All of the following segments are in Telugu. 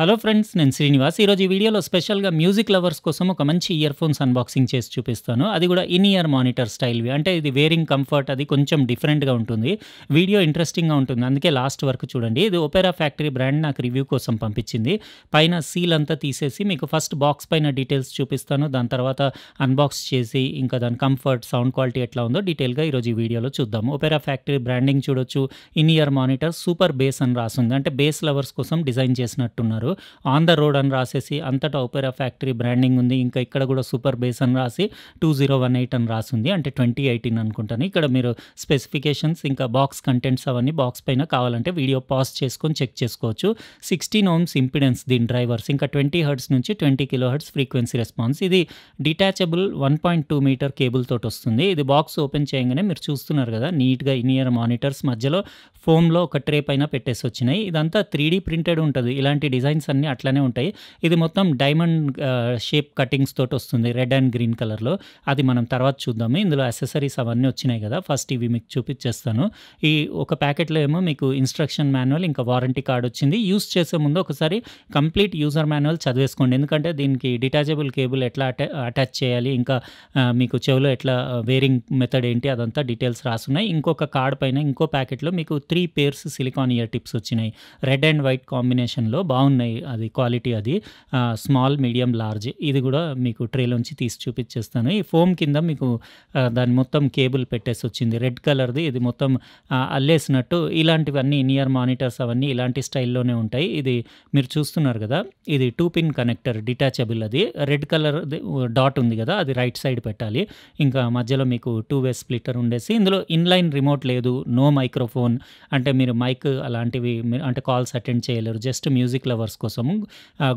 హలో ఫ్రెండ్స్ నేను శ్రీనివాస్ ఈరోజు ఈ వీడియోలో స్పెషల్గా మ్యూజిక్ లవర్స్ కోసం ఒక మంచి ఇయర్ ఫోన్స్ అన్బాక్సింగ్ చేసి చూపిస్తాను అది కూడా ఇన్ ఇయర్ మానిటర్ స్టైల్వి అంటే ఇది వేరింగ్ కంఫర్ట్ అది కొంచెం డిఫరెంట్గా ఉంటుంది వీడియో ఇంట్రెస్టింగ్గా ఉంటుంది అందుకే లాస్ట్ వరకు చూడండి ఇది ఒపెరా ఫ్యాక్టరీ బ్రాండ్ నాకు రివ్యూ కోసం పంపించింది పైన సీల్ అంతా తీసేసి మీకు ఫస్ట్ బాక్స్ పైన డీటెయిల్స్ చూపిస్తాను దాని తర్వాత అన్బాక్స్ చేసి ఇంకా దాని కంఫర్ట్ సౌండ్ క్వాలిటీ ఎట్లా ఉందో డీటెయిల్గా ఈరోజు ఈ వీడియోలో చూద్దాం ఒపెరా ఫ్యాక్టరీ బ్రాండింగ్ చూడొచ్చు in ear monitor super bass అని రాసింది అంటే బేస్ లవర్స్ కోసం డిజైన్ చేసినట్టున్నారు చేశారు ఆన్ ద రోడ్ అని రాసేసి అంతటా ఒపేరా ఫ్యాక్టరీ బ్రాండింగ్ ఉంది ఇంకా ఇక్కడ కూడా సూపర్ బేస్ అని రాసి టూ జీరో వన్ ఎయిట్ అని రాసింది అంటే ట్వంటీ ఎయిటీన్ అనుకుంటాను ఇక్కడ మీరు స్పెసిఫికేషన్స్ ఇంకా బాక్స్ కంటెంట్స్ అవన్నీ బాక్స్ పైన కావాలంటే వీడియో పాజ్ చేసుకొని చెక్ చేసుకోవచ్చు సిక్స్టీన్ ఓమ్స్ ఇంపిడెన్స్ దీని డ్రైవర్స్ ఇంకా ట్వంటీ హర్ట్స్ నుంచి twenty kilohertz frequency response ఇది detachable one point two metre cable తోటి వస్తుంది ఇది బాక్స్ ఓపెన్ చేయగానే మీరు చూస్తున్నారు కదా నీట్గా ఇన్ ఇయర్ మానిటర్స్ మధ్యలో ఫోమ్లో ఒక ట్రే పైన పెట్టేసి వచ్చినాయి ఇదంతా త్రీ ప్రింటెడ్ ఉంటుంది ఇలాంటి డిజైన్ డిజైన్స్ అన్నీ అట్లనే ఉంటాయి ఇది మొత్తం డైమండ్ షేప్ కటింగ్స్ తోటి వస్తుంది రెడ్ అండ్ గ్రీన్ కలర్లో అది మనం తర్వాత చూద్దాము ఇందులో అసెసరీస్ అవన్నీ వచ్చినాయి కదా ఫస్ట్ ఇవి మీకు చూపించేస్తాను ఈ ఒక ప్యాకెట్లో ఏమో మీకు ఇన్స్ట్రక్షన్ మాన్యువల్ ఇంకా వారంటీ కార్డ్ వచ్చింది యూస్ చేసే ముందు ఒకసారి కంప్లీట్ యూజర్ మాన్యువల్ చదివేసుకోండి ఎందుకంటే దీనికి డిటాచబుల్ కేబుల్ ఎట్లా అటాచ్ చేయాలి ఇంకా మీకు చెవిలో ఎట్లా వేరింగ్ మెథడ్ ఏంటి అదంతా డీటెయిల్స్ రాసున్నాయి ఇంకొక కార్డ్ పైన ఇంకో ప్యాకెట్లో మీకు three pairs silicone ear tips వచ్చినాయి రెడ్ అండ్ వైట్ కాంబినేషన్లో బాగున్నాయి ఉన్నాయి అది క్వాలిటీ అది స్మాల్ మీడియం లార్జ్ ఇది కూడా మీకు ట్రేలోంచి తీసి చూపించేస్తాను ఈ ఫోమ్ కింద మీకు దాని మొత్తం కేబుల్ పెట్టేసి వచ్చింది రెడ్ కలర్ది ఇది మొత్తం అల్లేసినట్టు ఇలాంటివన్నీ ఇన్ నియర్ మానిటర్స్ అవన్నీ ఇలాంటి స్టైల్లోనే ఉంటాయి ఇది మీరు చూస్తున్నారు కదా ఇది టూ పిన్ కనెక్టర్ డిటాచబుల్ అది రెడ్ కలర్ డాట్ ఉంది కదా అది రైట్ సైడ్ పెట్టాలి ఇంకా మధ్యలో మీకు టూ వే స్ప్లిటర్ ఉండేసి ఇందులో ఇన్లైన్ రిమోట్ లేదు నో మైక్రోఫోన్ అంటే మీరు మైక్ అలాంటివి అంటే కాల్స్ అటెండ్ చేయలేరు జస్ట్ మ్యూజిక్ లవర్స్ కవర్స్ కోసము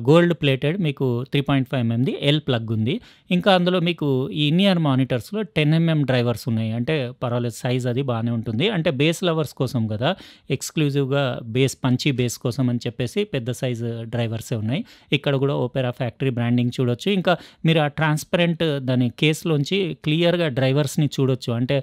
గోల్డ్ ప్లేటెడ్ మీకు త్రీ పాయింట్ ఫైవ్ ఎంఎంది ఎల్ ప్లగ్ ఉంది ఇంకా అందులో మీకు ఈ ఇనియర్ మానిటర్స్లో టెన్ ఎంఎం డ్రైవర్స్ ఉన్నాయి అంటే పర్వాలేదు సైజ్ అది బాగానే ఉంటుంది అంటే బేస్ లవర్స్ కోసం కదా ఎక్స్క్లూజివ్గా బేస్ పంచి బేస్ కోసం అని చెప్పేసి పెద్ద సైజ్ డ్రైవర్సే ఉన్నాయి ఇక్కడ కూడా ఓపెరా ఫ్యాక్టరీ బ్రాండింగ్ చూడొచ్చు ఇంకా మీరు ఆ ట్రాన్స్పరెంట్ దాని కేసులోంచి క్లియర్గా డ్రైవర్స్ని చూడొచ్చు అంటే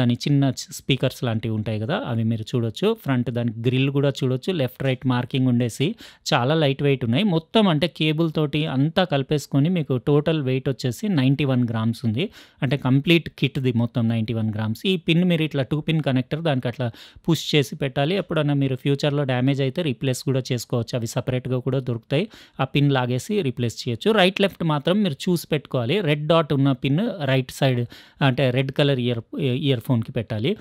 దాని చిన్న స్పీకర్స్ లాంటివి ఉంటాయి కదా అవి మీరు చూడొచ్చు ఫ్రంట్ దాని గ్రిల్ కూడా చూడొచ్చు లెఫ్ట్ రైట్ మార్కింగ్ ఉండేసి చాలా చాలా లైట్ వెయిట్ ఉన్నాయి మొత్తం అంటే కేబుల్ తోటి అంతా కలిపేసుకొని మీకు టోటల్ వెయిట్ వచ్చేసి నైంటీ వన్ గ్రామ్స్ ఉంది అంటే కంప్లీట్ కిట్ది మొత్తం నైంటీ వన్ గ్రామ్స్ ఈ పిన్ మీరు ఇట్లా టూ పిన్ కనెక్టర్ దానికి అట్లా పుష్ చేసి పెట్టాలి ఎప్పుడన్నా మీరు ఫ్యూచర్లో డ్యామేజ్ అయితే రీప్లేస్ కూడా చేసుకోవచ్చు అవి సపరేట్గా కూడా దొరుకుతాయి ఆ పిన్ లాగేసి రీప్లేస్ చేయొచ్చు రైట్ లెఫ్ట్ మాత్రం మీరు చూసి పెట్టుకోవాలి రెడ్ డాట్ ఉన్న పిన్ రైట్ సైడ్ అంటే రెడ్ కలర్ ఇయర్ ఇయర్ ఫోన్కి పెట్టాలి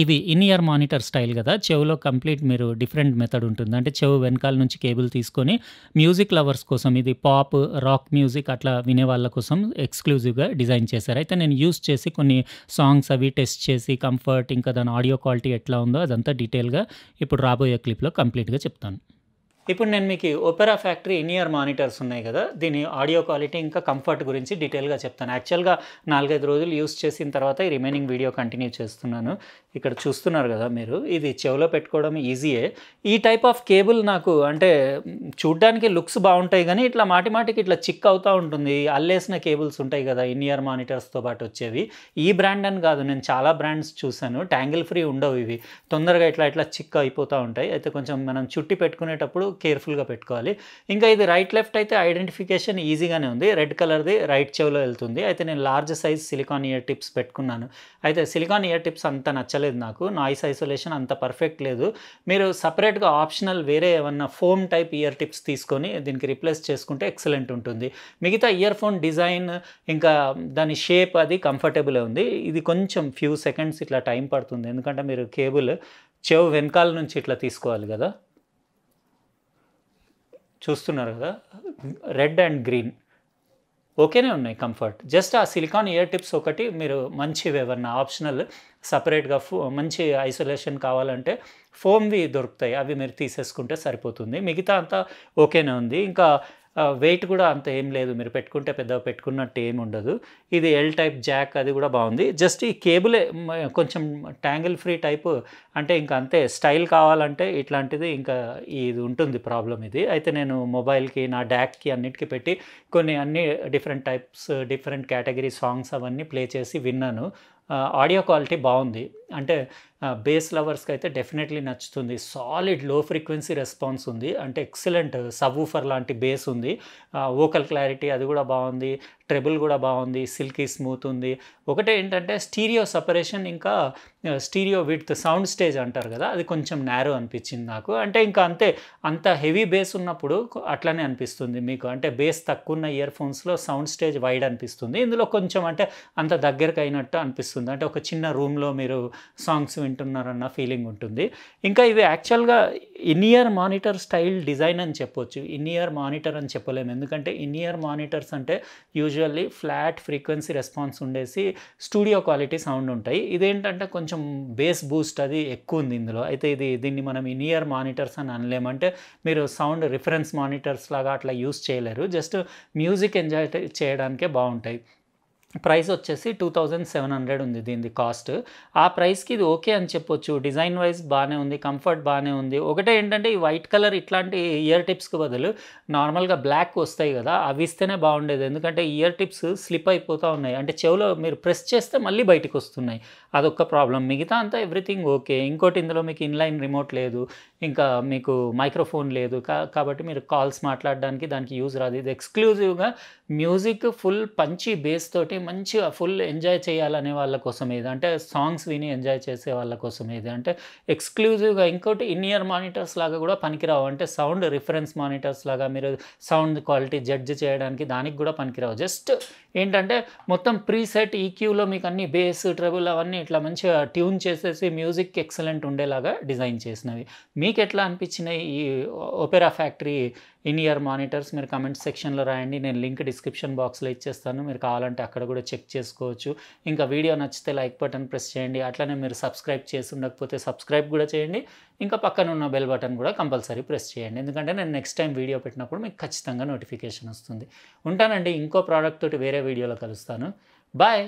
ఇది ఇన్ ఇయర్ మానిటర్ స్టైల్ కదా చెవులో కంప్లీట్ మీరు డిఫరెంట్ మెథడ్ ఉంటుంది అంటే చెవు వెనకాల నుంచి కేబుల్ తీసుకొని మ్యూజిక్ లవర్స్ కోసం ఇది పాప్ రాక్ మ్యూజిక్ అట్లా వినే వాళ్ళ కోసం ఎక్స్క్లూజివ్గా డిజైన్ చేశారు అయితే నేను యూస్ చేసి కొన్ని సాంగ్స్ అవి టెస్ట్ చేసి కంఫర్ట్ ఇంకా దాని ఆడియో క్వాలిటీ ఎట్లా ఉందో అదంతా డీటెయిల్గా ఇప్పుడు రాబోయే క్లిప్లో కంప్లీట్గా చెప్తాను ఇప్పుడు నేను మీకు Opera Factory in ear monitors ఉన్నాయి కదా దీని ఆడియో క్వాలిటీ ఇంకా కంఫర్ట్ గురించి డీటెయిల్గా చెప్తాను యాక్చువల్గా నాలుగైదు రోజులు యూస్ చేసిన తర్వాత ఈ రిమైనింగ్ వీడియో కంటిన్యూ చేస్తున్నాను ఇక్కడ చూస్తున్నారు కదా మీరు ఇది చెవిలో పెట్టుకోవడం ఈజీయే ఈ టైప్ ఆఫ్ కేబుల్ నాకు అంటే చూడ్డానికి లుక్స్ బాగుంటాయి కానీ ఇట్లా మాటి మాటికి ఇట్లా చిక్ అవుతూ ఉంటుంది అల్లేసిన కేబుల్స్ ఉంటాయి కదా ఇన్ ఇయర్ మానిటర్స్తో పాటు వచ్చేవి ఈ బ్రాండ్ అని కాదు నేను చాలా బ్రాండ్స్ చూశాను ట్యాంగిల్ ఫ్రీ ఉండవు ఇవి తొందరగా ఇట్లా ఇట్లా చిక్ అయిపోతూ ఉంటాయి అయితే కొంచెం మనం చుట్టి పెట్టుకునేటప్పుడు కేర్ఫుల్గా పెట్టుకోవాలి ఇంకా ఇది రైట్ లెఫ్ట్ అయితే ఐడెంటిఫికేషన్ ఈజీగానే ఉంది రెడ్ కలర్ది రైట్ చెవిలో వెళ్తుంది అయితే నేను large size silicone ear tips పెట్టుకున్నాను అయితే సిలికాన్ ఇయర్ టిప్స్ అంత నచ్చలేదు నాకు నాయిస్ ఐసోలేషన్ అంత పర్ఫెక్ట్ లేదు మీరు సపరేట్గా ఆప్షనల్ వేరే ఏమన్నా ఫోమ్ టైప్ ఇయర్ టిప్స్ తీసుకొని దీనికి రిప్లేస్ చేసుకుంటే ఎక్సలెంట్ ఉంటుంది మిగతా ఇయర్ ఫోన్ డిజైన్ ఇంకా దాని షేప్ అది కంఫర్టబుల్ ఉంది ఇది కొంచెం ఫ్యూ సెకండ్స్ ఇట్లా టైం పడుతుంది ఎందుకంటే మీరు కేబుల్ చెవు వెనకాల నుంచి ఇట్లా తీసుకోవాలి కదా చూస్తున్నారు కదా రెడ్ అండ్ గ్రీన్ ఓకేనే ఉన్నాయి కంఫర్ట్ జస్ట్ ఆ సిలికాన్ ఇయర్ టిప్స్ ఒకటి మీరు మంచివి ఏమన్నా ఆప్షనల్ సపరేట్గా ఫో మంచి ఐసోలేషన్ కావాలంటే ఫోమ్వి దొరుకుతాయి అవి మీరు తీసేసుకుంటే సరిపోతుంది మిగతా అంతా ఓకేనే ఉంది ఇంకా వెయిట్ కూడా అంత ఏం లేదు మీరు పెట్టుకుంటే పెద్ద పెట్టుకున్నట్టు ఏమి ఉండదు ఇది ఎల్ టైప్ జాక్ అది కూడా బాగుంది జస్ట్ ఈ కేబులే కొంచెం ట్యాంగిల్ ఫ్రీ టైప్ అంటే ఇంకా అంతే స్టైల్ కావాలంటే ఇట్లాంటిది ఇంకా ఇది ఉంటుంది ప్రాబ్లం ఇది అయితే నేను మొబైల్కి నా డ్యాక్కి అన్నిటికీ పెట్టి కొన్ని అన్ని different types different category songs అవన్నీ ప్లే చేసి విన్నాను ఆడియో క్వాలిటీ బాగుంది అంటే బేస్ లవర్స్కి అయితే డెఫినెట్లీ నచ్చుతుంది సాలిడ్ లో ఫ్రీక్వెన్సీ రెస్పాన్స్ ఉంది అంటే ఎక్సలెంట్ సబ్వూఫర్ లాంటి బేస్ ఉంది వోకల్ క్లారిటీ అది కూడా బాగుంది ట్రెబుల్ కూడా బాగుంది సిల్కీ స్మూత్ ఉంది ఒకటే ఏంటంటే స్టీరియో సపరేషన్ ఇంకా స్టీరియో విత్ సౌండ్ స్టేజ్ అంటారు కదా అది కొంచెం నేరో అనిపించింది నాకు అంటే ఇంకా అంతే అంత హెవీ బేస్ ఉన్నప్పుడు అట్లానే అనిపిస్తుంది మీకు అంటే బేస్ తక్కువ ఉన్న ఇయర్ ఫోన్స్లో సౌండ్ స్టేజ్ వైడ్ అనిపిస్తుంది ఇందులో కొంచెం అంటే అంత దగ్గరకు అయినట్టు అనిపిస్తుంది అంటే ఒక చిన్న రూమ్లో మీరు సాంగ్స్ వింటున్నారన్న ఫీలింగ్ ఉంటుంది ఇంకా ఇవి యాక్చువల్గా in ear monitor style design అని చెప్పొచ్చు ఇన్ ఇయర్ మానిటర్ అని చెప్పలేము ఎందుకంటే ఇన్ ఇయర్ మానిటర్స్ అంటే యూజువల్లీ ఫ్లాట్ ఫ్రీక్వెన్సీ రెస్పాన్స్ ఉండేసి స్టూడియో క్వాలిటీ సౌండ్ ఉంటాయి ఇదేంటంటే కొంచెం బేస్ బూస్ట్ అది ఎక్కువ ఉంది ఇందులో అయితే ఇది దీన్ని మనం ఇన్ ఇయర్ మానిటర్స్ అని అనలేమంటే మీరు సౌండ్ రిఫరెన్స్ మానిటర్స్ లాగా అట్లా యూస్ చేయలేరు జస్ట్ మ్యూజిక్ ఎంజాయ్ చేయడానికే బాగుంటాయి ప్రైస్ వచ్చేసి టూ థౌజండ్ సెవెన్ హండ్రెడ్ ఉంది దీని కాస్ట్ ఆ ప్రైస్కి ఇది ఓకే అని చెప్పొచ్చు డిజైన్ వైజ్ బాగానే ఉంది కంఫర్ట్ బాగానే ఉంది ఒకటే ఏంటంటే ఈ వైట్ కలర్ ఇట్లాంటి ఇయర్ టిప్స్కి బదులు నార్మల్గా బ్లాక్ వస్తాయి కదా అవి ఇస్తేనే బాగుండేది ఎందుకంటే ఇయర్ టిప్స్ స్లిప్ అయిపోతూ ఉన్నాయి అంటే చెవిలో మీరు ప్రెస్ చేస్తే మళ్ళీ బయటకు వస్తున్నాయి అదొక ప్రాబ్లం మిగతా అంతా ఎవ్రీథింగ్ ఓకే ఇంకోటి ఇందులో మీకు ఇన్లైన్ రిమోట్ లేదు ఇంకా మీకు మైక్రోఫోన్ లేదు కాబట్టి మీరు కాల్స్ మాట్లాడడానికి దానికి యూజ్ రాదు ఇది ఎక్స్క్లూజివ్గా మ్యూజిక్ ఫుల్ పంచి బేస్ తోటి మంచిగా ఫుల్ ఎంజాయ్ చేయాలనే వాళ్ళ కోసం ఇది అంటే సాంగ్స్ విని ఎంజాయ్ చేసే వాళ్ళ కోసం ఇది అంటే ఎక్స్క్లూజివ్గా ఇంకోటి ఇన్ ఇయర్ మానిటర్స్ లాగా కూడా పనికిరావు అంటే సౌండ్ రిఫరెన్స్ మానిటర్స్ లాగా మీరు సౌండ్ క్వాలిటీ జడ్జ్ చేయడానికి దానికి కూడా పనికిరావు జస్ట్ ఏంటంటే మొత్తం ప్రీసెట్ ఈక్యూలో మీకు అన్ని బేస్ ట్రబుల్ అవన్నీ ఇట్లా మంచిగా ట్యూన్ చేసేసి మ్యూజిక్ ఎక్సలెంట్ ఉండేలాగా డిజైన్ చేసినవి మీ మీకు ఎట్లా అనిపించినాయి ఈ Opera Factory in ear monitors మీరు కమెంట్ సెక్షన్లో రాయండి నేను లింక్ డిస్క్రిప్షన్ బాక్స్లో ఇచ్చేస్తాను మీరు కావాలంటే అక్కడ కూడా చెక్ చేసుకోవచ్చు ఇంకా వీడియో నచ్చితే లైక్ బటన్ ప్రెస్ చేయండి అట్లనే మీరు సబ్స్క్రైబ్ చేసి ఉండకపోతే సబ్స్క్రైబ్ కూడా చేయండి ఇంకా పక్కన ఉన్న బెల్ బటన్ కూడా కంపల్సరీ ప్రెస్ చేయండి ఎందుకంటే నేను నెక్స్ట్ టైం వీడియో పెట్టినప్పుడు మీకు ఖచ్చితంగా నోటిఫికేషన్ వస్తుంది ఉంటానండి ఇంకో ప్రోడక్ట్ తోటి వేరే వీడియోలో కలుస్తాను బాయ్